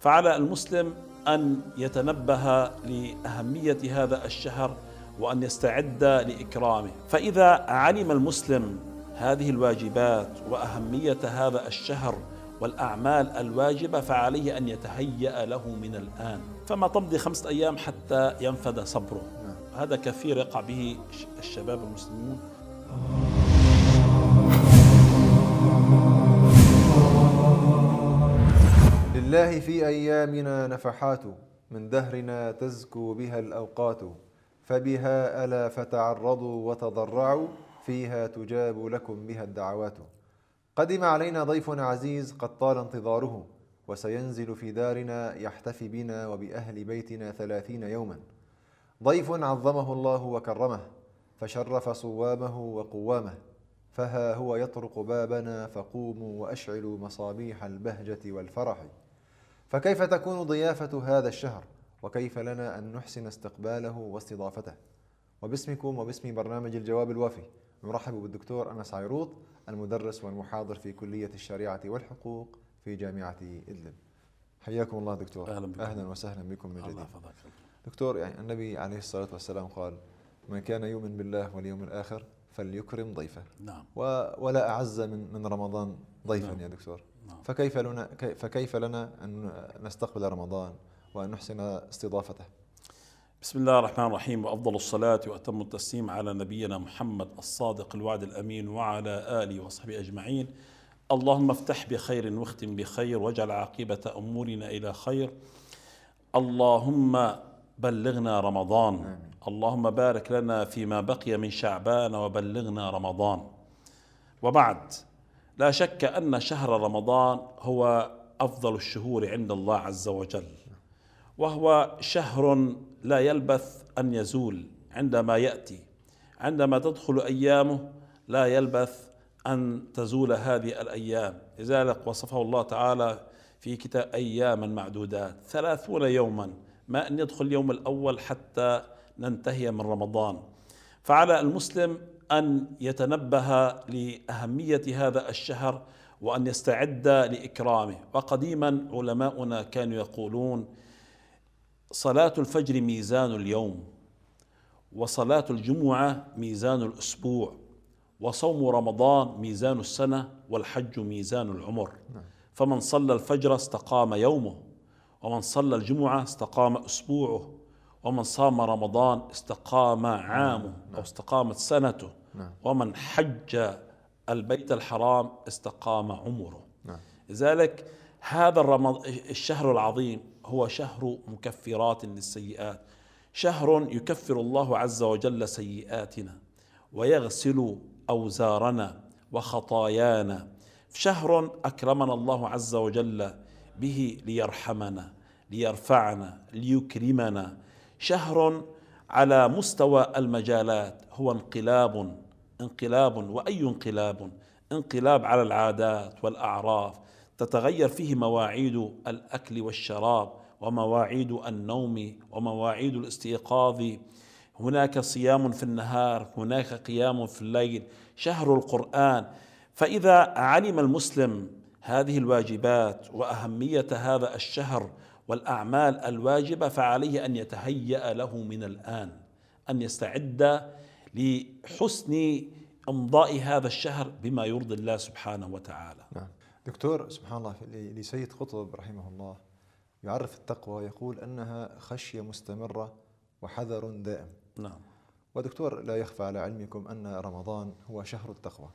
فعلى المسلم ان يتنبه لاهميه هذا الشهر وان يستعد لاكرامه فاذا علم المسلم هذه الواجبات واهميه هذا الشهر والاعمال الواجبه فعليه ان يتهيا له من الان فما تمضي خمسه ايام حتى ينفذ صبره نعم. هذا كثير يقع به الشباب المسلمون لله في أيامنا نفحات من دهرنا تزكو بها الأوقات فبها ألا فتعرضوا وتضرعوا فيها تجاب لكم بها الدعوات قدم علينا ضيف عزيز قد طال انتظاره وسينزل في دارنا يحتفي بنا وبأهل بيتنا ثلاثين يوما ضيف عظمه الله وكرمه فشرف صوامه وقوامه فها هو يطرق بابنا فقوموا وأشعلوا مصابيح البهجة والفرح فكيف تكون ضيافة هذا الشهر وكيف لنا أن نحسن استقباله واستضافته وباسمكم وباسم برنامج الجواب الوافي نرحب بالدكتور أنس عيروط المدرس والمحاضر في كلية الشريعة والحقوق في جامعة إدلب حياكم الله دكتور أهلا, بكم. أهلا وسهلا بكم من جديد دكتور يعني النبي عليه الصلاة والسلام قال من كان يؤمن بالله واليوم الآخر فليكرم ضيفه نعم ولا أعز من من رمضان ضيفا نعم. يا دكتور نعم. فكيف لنا فكيف لنا ان نستقبل رمضان وان نحسن استضافته بسم الله الرحمن الرحيم وافضل الصلاه واتم التسليم على نبينا محمد الصادق الوعد الامين وعلى اله وصحبه اجمعين اللهم افتح بخير واختم بخير واجعل عاقبه امورنا الى خير اللهم بلغنا رمضان اللهم بارك لنا فيما بقي من شعبان وبلغنا رمضان وبعد لا شك أن شهر رمضان هو أفضل الشهور عند الله عز وجل وهو شهر لا يلبث أن يزول عندما يأتي عندما تدخل أيامه لا يلبث أن تزول هذه الأيام لذلك وصفه الله تعالى في كتاب أياما معدودات ثلاثون يوما ما أن يدخل اليوم الأول حتى ننتهي من رمضان فعلى المسلم ان يتنبه لاهميه هذا الشهر وان يستعد لاكرامه وقديما علماؤنا كانوا يقولون صلاه الفجر ميزان اليوم وصلاه الجمعه ميزان الاسبوع وصوم رمضان ميزان السنه والحج ميزان العمر نعم. فمن صلى الفجر استقام يومه ومن صلى الجمعه استقام اسبوعه ومن صام رمضان استقام عامه نعم. او استقامت سنته نعم. ومن حج البيت الحرام استقام عمره نعم. لذلك هذا الشهر العظيم هو شهر مكفرات للسيئات شهر يكفر الله عز وجل سيئاتنا ويغسل أوزارنا وخطايانا شهر أكرمنا الله عز وجل به ليرحمنا ليرفعنا ليكرمنا شهر على مستوى المجالات هو انقلاب انقلاب واي انقلاب انقلاب على العادات والاعراف تتغير فيه مواعيد الاكل والشراب ومواعيد النوم ومواعيد الاستيقاظ هناك صيام في النهار هناك قيام في الليل شهر القران فاذا علم المسلم هذه الواجبات واهميه هذا الشهر والاعمال الواجبه فعليه ان يتهيا له من الان ان يستعد لحسن امضاء هذا الشهر بما يرضي الله سبحانه وتعالى. نعم. دكتور سبحان الله لسيد قطب رحمه الله يعرف التقوى يقول انها خشيه مستمره وحذر دائم. نعم. ودكتور لا يخفى على علمكم ان رمضان هو شهر التقوى.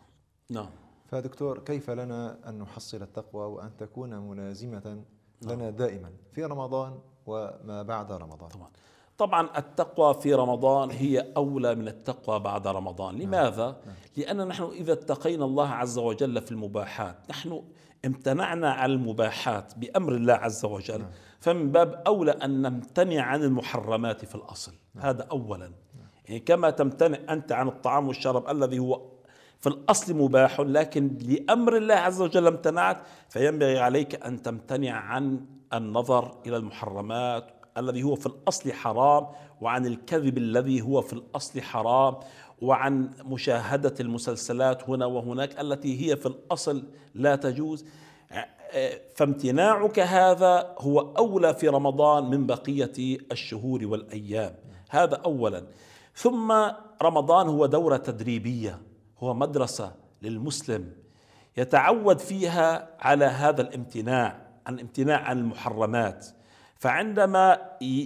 نعم. فدكتور كيف لنا ان نحصل التقوى وان تكون ملازمه لنا آه. دائما في رمضان وما بعد رمضان طبعا طبعا التقوى في رمضان هي أولى من التقوى بعد رمضان نعم. لماذا؟ نعم. لأن نحن إذا اتقينا الله عز وجل في المباحات نحن امتنعنا عن المباحات بأمر الله عز وجل نعم. فمن باب أولى أن نمتنع عن المحرمات في الأصل هذا أولا يعني كما تمتنع أنت عن الطعام والشراب الذي هو في الأصل مباح لكن لأمر الله عز وجل امتنعت فينبغي عليك أن تمتنع عن النظر إلى المحرمات الذي هو في الأصل حرام وعن الكذب الذي هو في الأصل حرام وعن مشاهدة المسلسلات هنا وهناك التي هي في الأصل لا تجوز فامتناعك هذا هو أولى في رمضان من بقية الشهور والأيام هذا أولا ثم رمضان هو دورة تدريبية هو مدرسة للمسلم يتعود فيها على هذا الامتناع عن امتناع عن المحرمات فعندما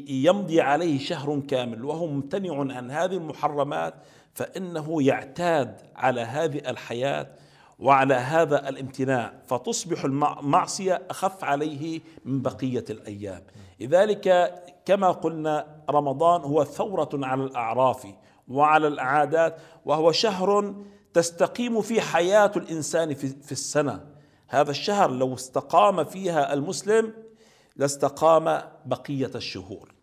يمضي عليه شهر كامل وهو ممتنع عن هذه المحرمات فإنه يعتاد على هذه الحياة وعلى هذا الامتناع فتصبح المعصية أخف عليه من بقية الأيام لذلك كما قلنا رمضان هو ثورة على الأعراف وعلى العادات وهو شهر تستقيم فيه حياة الإنسان في السنة هذا الشهر لو استقام فيها المسلم لاستقام بقية الشهور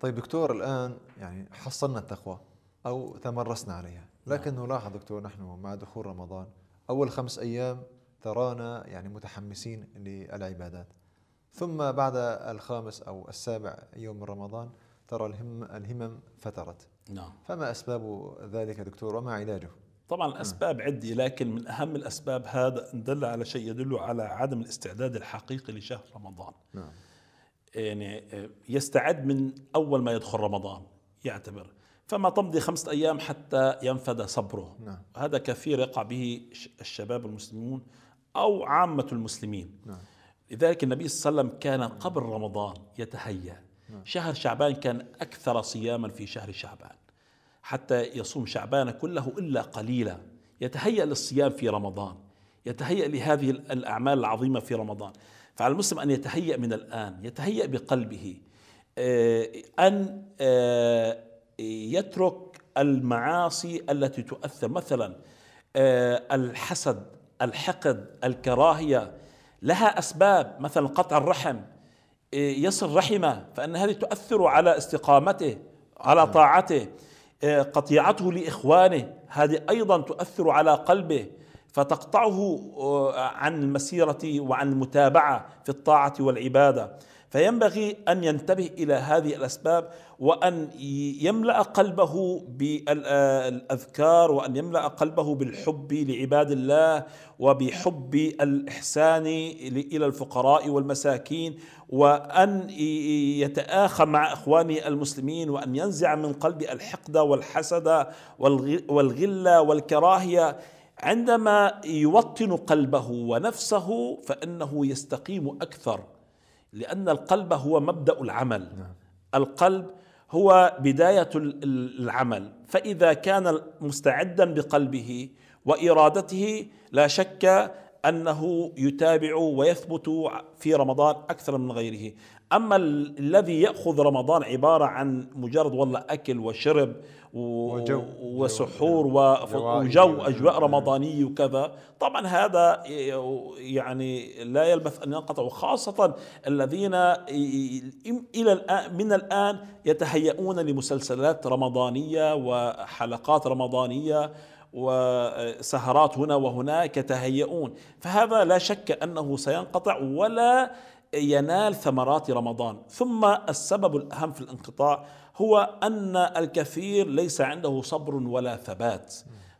طيب دكتور الآن يعني حصلنا التقوى أو تمرسنا عليها نعم. لكن نلاحظ دكتور نحن مع دخول رمضان أول خمس أيام ترانا يعني متحمسين للعبادات ثم بعد الخامس أو السابع يوم من رمضان ترى الهم الهمم فترت نعم. فما أسباب ذلك دكتور وما علاجه طبعا الأسباب عدة لكن من أهم الأسباب هذا دل على شيء يدل على عدم الاستعداد الحقيقي لشهر رمضان نعم. يعني آه، يستعد من أول ما يدخل رمضان يعتبر فما تمضي خمسة أيام حتى ينفد صبره نعم. هذا كثير يقع به الشباب المسلمون أو عامة المسلمين نعم. لذلك النبي صلى الله عليه وسلم كان قبل رمضان يتهيأ نعم. شهر شعبان كان أكثر صياما في شهر شعبان حتى يصوم شعبان كله إلا قليلا يتهيأ للصيام في رمضان يتهيأ لهذه الأعمال العظيمة في رمضان فعلى المسلم أن يتهيأ من الآن يتهيأ بقلبه آه، أن آه، يترك المعاصي التي تؤثر مثلا آه، الحسد الحقد الكراهية لها أسباب مثلا قطع الرحم يصل رحمه فان هذه تؤثر على استقامته على نعم. طاعته آه، قطيعته لاخوانه هذه ايضا تؤثر على قلبه فتقطعه آه، عن المسيره وعن المتابعه في الطاعه والعباده فينبغي أن ينتبه إلى هذه الأسباب وأن يملأ قلبه بالأذكار وأن يملأ قلبه بالحب لعباد الله وبحب الإحسان إلى الفقراء والمساكين وأن يتآخى مع إخوانه المسلمين وأن ينزع من قلبه الحقد والحسد والغلة والكراهية عندما يوطن قلبه ونفسه فإنه يستقيم أكثر لأن القلب هو مبدأ العمل نعم. القلب هو بداية العمل فإذا كان مستعدا بقلبه وإرادته لا شك أنه يتابع ويثبت في رمضان أكثر من غيره اما الذي ياخذ رمضان عباره عن مجرد والله اكل وشرب و... وجو وسحور وجو اجواء نعم. رمضانيه وكذا طبعا هذا يعني لا يلبث ان ينقطع وخاصه الذين الى الان من الان يتهيئون لمسلسلات رمضانيه وحلقات رمضانيه وسهرات هنا وهناك يتهيئون فهذا لا شك انه سينقطع ولا ينال ثمرات رمضان ثم السبب الأهم في الانقطاع هو أن الكثير ليس عنده صبر ولا ثبات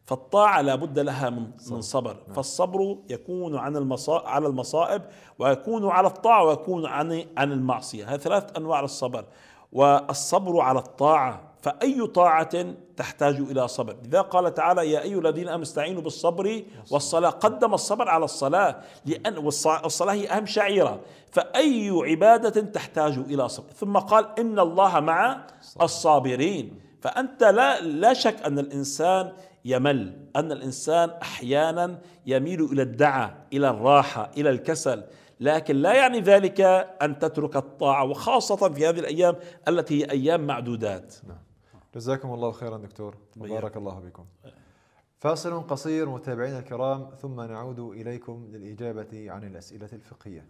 فالطاعة لا بد لها من صبر, من صبر. نعم. فالصبر يكون عن المصائب على المصائب ويكون على الطاعة ويكون عن المعصية هذه ثلاث أنواع للصبر والصبر على الطاعة فأي طاعة تحتاج إلى صبر لذا قال تعالى يا أيها الذين آمنوا استعينوا بالصبر والصلاة قدم الصبر على الصلاة لأن والصلاة هي أهم شعيرة فأي عبادة تحتاج إلى صبر ثم قال إن الله مع الصابرين فأنت لا, لا شك أن الإنسان يمل أن الإنسان أحيانا يميل إلى الدعة إلى الراحة إلى الكسل لكن لا يعني ذلك أن تترك الطاعة وخاصة في هذه الأيام التي هي أيام معدودات نعم. جزاكم الله خيرا دكتور وبارك طيب. الله بكم فاصل قصير متابعينا الكرام ثم نعود إليكم للإجابة عن الأسئلة الفقهية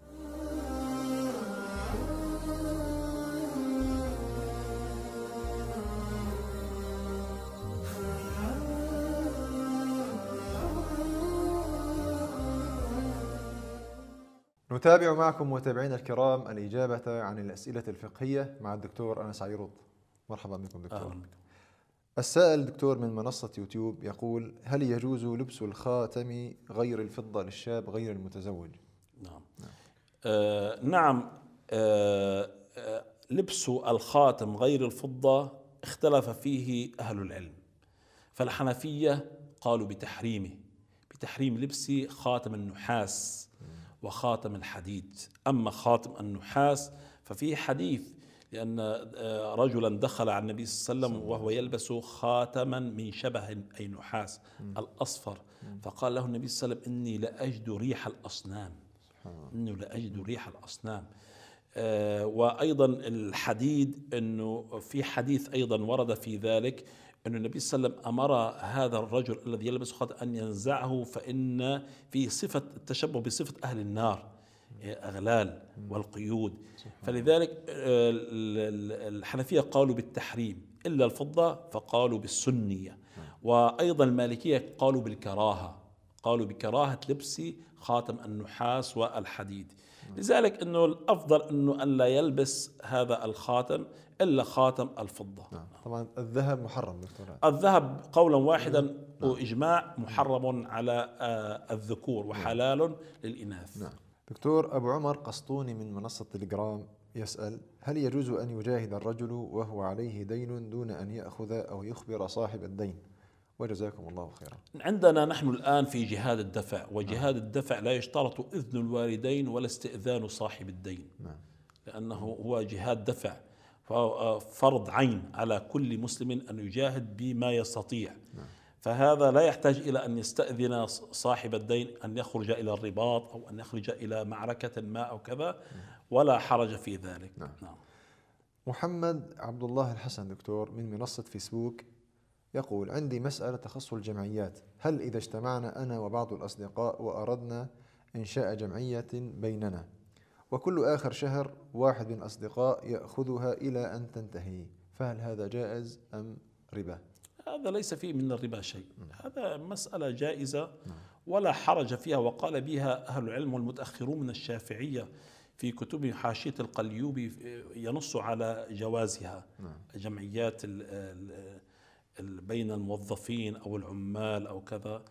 نتابع معكم متابعينا الكرام الإجابة عن الأسئلة الفقهية مع الدكتور أنس عيروض مرحبا بكم دكتور أهلا بكم. السائل دكتور من منصة يوتيوب يقول هل يجوز لبس الخاتم غير الفضة للشاب غير المتزوج نعم آه، نعم, آه نعم آه لبس الخاتم غير الفضة اختلف فيه أهل العلم فالحنفية قالوا بتحريمه بتحريم لبس خاتم النحاس وخاتم الحديد أما خاتم النحاس ففي حديث لأن آه، رجلا دخل على النبي صلى الله عليه وسلم وهو يلبس خاتما من شبه أي نحاس الأصفر فقال له النبي صلى الله عليه وسلم إني لأجد ريح الأصنام إني لأجد ريح الأصنام آه، وأيضا الحديد أنه في حديث أيضا ورد في ذلك أن النبي صلى الله عليه وسلم أمر هذا الرجل الذي يلبس خط أن ينزعه فإن في صفة التشبه بصفة أهل النار إيه، أغلال والقيود فلذلك آه، الحنفية قالوا بالتحريم إلا الفضة فقالوا بالسنية نعم. وأيضا المالكية قالوا بالكراهة قالوا بكراهة لبس خاتم النحاس والحديد لذلك انه الافضل انه ان لا يلبس هذا الخاتم الا خاتم الفضه نعم. طبعا الذهب محرم دكتور الذهب قولا نعم. واحدا نعم. واجماع محرم على آه، الذكور نعم. وحلال نعم. للاناث نعم. دكتور ابو عمر قسطوني من منصه تليجرام يسأل هل يجوز أن يجاهد الرجل وهو عليه دين دون أن يأخذ أو يخبر صاحب الدين وجزاكم الله خيرا عندنا نحن الآن في جهاد الدفع نعم. وجهاد نعم. الدفع لا يشترط إذن الوالدين ولا استئذان صاحب الدين نعم. لأنه هو جهاد دفع فرض عين على كل مسلم أن يجاهد بما يستطيع نعم. فهذا لا يحتاج إلى أن يستأذن صاحب الدين أن يخرج إلى الرباط أو أن يخرج إلى معركة ما أو كذا نعم. ولا حرج في ذلك نعم. نعم. محمد عبد الله الحسن دكتور من منصة فيسبوك يقول عندي مسألة تخص الجمعيات هل إذا اجتمعنا أنا وبعض الأصدقاء وأردنا إنشاء جمعية بيننا وكل آخر شهر واحد من الأصدقاء يأخذها إلى أن تنتهي فهل هذا جائز أم ربا؟ هذا ليس فيه من الربا شيء نعم. هذا مسألة جائزة نعم. ولا حرج فيها وقال بها أهل العلم والمتأخرون من الشافعية في كتب حاشية القليوبي آه، ينص على جوازها نعم. جمعيات ال ال بين الموظفين أو العمال أو كذا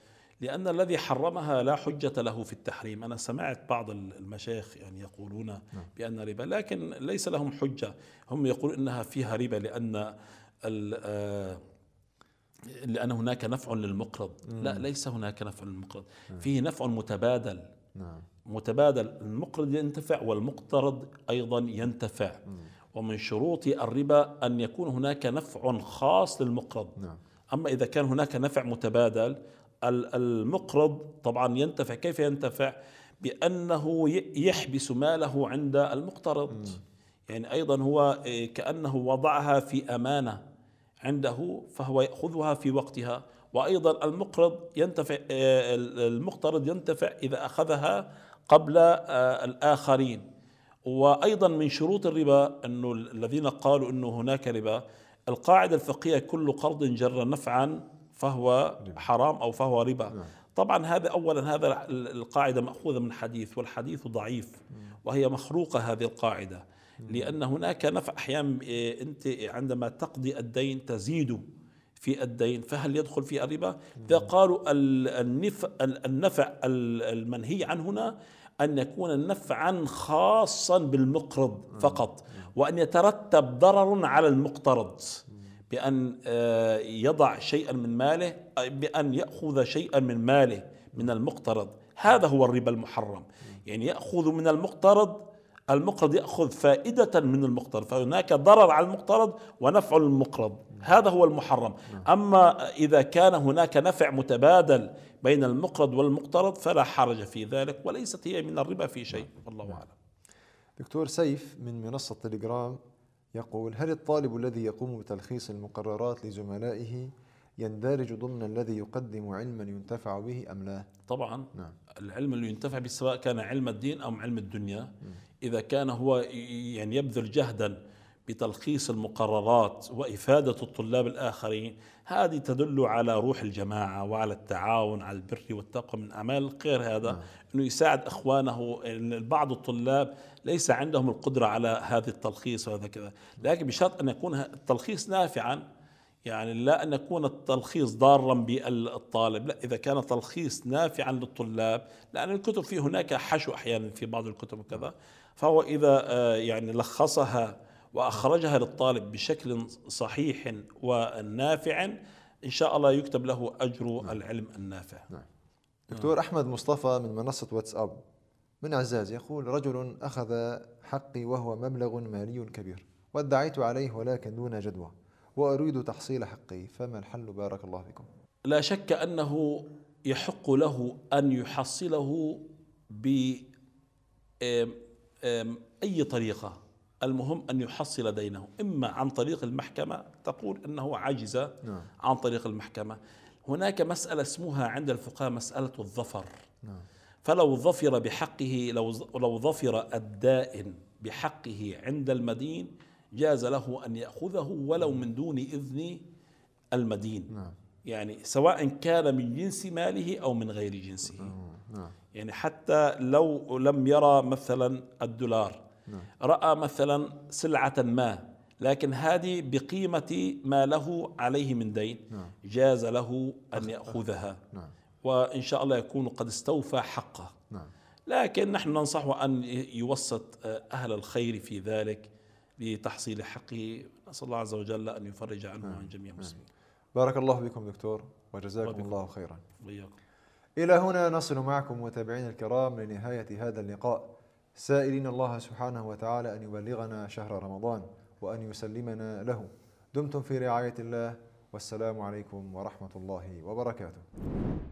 لأن الذي حرمها لا حجة له في التحريم أنا سمعت بعض المشايخ يعني يقولون نعم. بأن ربا لكن ليس لهم حجة هم يقولون إنها فيها ربا لأن آه، لأن هناك نفع للمقرض لا ليس هناك نفع للمقرض نعم. فيه نفع متبادل نعم. متبادل المقرض ينتفع والمقترض أيضا ينتفع ومن شروط الربا أن يكون هناك نفع خاص للمقرض نعم. أما إذا كان هناك نفع متبادل المقرض طبعا ينتفع كيف ينتفع بأنه يحبس ماله عند المقترض م. يعني أيضا هو إيه، كأنه وضعها في أمانة عنده فهو يأخذها في وقتها وأيضا المقرض ينتفع إيه، المقترض ينتفع إذا أخذها قبل آه، الآخرين وايضا من شروط الربا انه الذين قالوا انه هناك ربا القاعده الفقهيه كل قرض جر نفعا فهو حرام او فهو ربا نعم. طبعا هذا اولا هذا القاعده ماخوذه من حديث والحديث ضعيف نعم. وهي مخروقه هذه القاعده نعم. لان هناك نفع احيانا إيه، انت عندما تقضي الدين تزيد في الدين فهل يدخل في الربا؟ اذا قالوا النفع المنهي عن هنا أن يكون نفعا خاصا بالمقرض فقط وأن يترتب ضرر على المقترض بأن آه، يضع شيئا من ماله بأن يأخذ شيئا من ماله من المقترض هذا هو الربا المحرم يعني يأخذ من المقترض المقرض يأخذ فائدة من المقترض فهناك ضرر على المقترض ونفع المقرض هذا هو المحرم أما إذا كان هناك نفع متبادل بين المقرض والمقترض فلا حرج في ذلك وليست هي من الربا في شيء والله نعم. أعلم دكتور سيف من منصة تليجرام يقول هل الطالب الذي يقوم بتلخيص المقررات لزملائه يندرج ضمن الذي يقدم علما ينتفع به أم لا؟ طبعا نعم. العلم اللي ينتفع به سواء كان علم الدين أم علم الدنيا م. إذا كان هو يعني يبذل جهدا بتلخيص المقررات وإفادة الطلاب الآخرين هذه تدل على روح الجماعة وعلى التعاون على البر والتقوى من أعمال الخير هذا نعم. أنه يساعد إخوانه إن بعض الطلاب ليس عندهم القدرة على هذا التلخيص وهذا كذا لكن بشرط أن يكون التلخيص نافعا يعني لا أن يكون التلخيص ضارا بالطالب لا إذا كان تلخيص نافعا للطلاب لأن الكتب في هناك حشو أحيانا في بعض الكتب وكذا فهو إذا آه، يعني لخصها واخرجها للطالب بشكل صحيح ونافع ان شاء الله يكتب له اجر نعم. العلم النافع نعم. دكتور احمد مصطفى من منصه واتساب من عزاز يقول رجل اخذ حقي وهو مبلغ مالي كبير وادعيت عليه ولكن دون جدوى واريد تحصيل حقي فما الحل بارك الله فيكم لا شك انه يحق له ان يحصله ب اي طريقه المهم أن يحصل دينه إما عن طريق المحكمة تقول أنه عجز نعم. عن طريق المحكمة هناك مسألة اسمها عند الفقهاء مسألة الظفر نعم. فلو ظفر بحقه لو لو ظفر الدائن بحقه عند المدين جاز له أن يأخذه ولو من دون إذن المدين نعم. يعني سواء كان من جنس ماله أو من غير جنسه نعم. نعم. يعني حتى لو لم يرى مثلا الدولار نعم. رأى مثلا سلعة ما لكن هذه بقيمة ما له عليه من دين نعم. جاز له أن يأخذها نعم. وإن شاء الله يكون قد استوفى حقه نعم. لكن نحن ننصحه أن يوسط آه، أهل الخير في ذلك لتحصيل حقه نسأل الله عز وجل أن يفرج عنه وعن نعم. جميع نعم. المسلمين بارك الله بكم دكتور وجزاكم بكم. الله خيرا بيكم. إلى هنا نصل معكم متابعينا الكرام لنهاية هذا اللقاء سائلين الله سبحانه وتعالى أن يبلغنا شهر رمضان وأن يسلمنا له دمتم في رعاية الله والسلام عليكم ورحمة الله وبركاته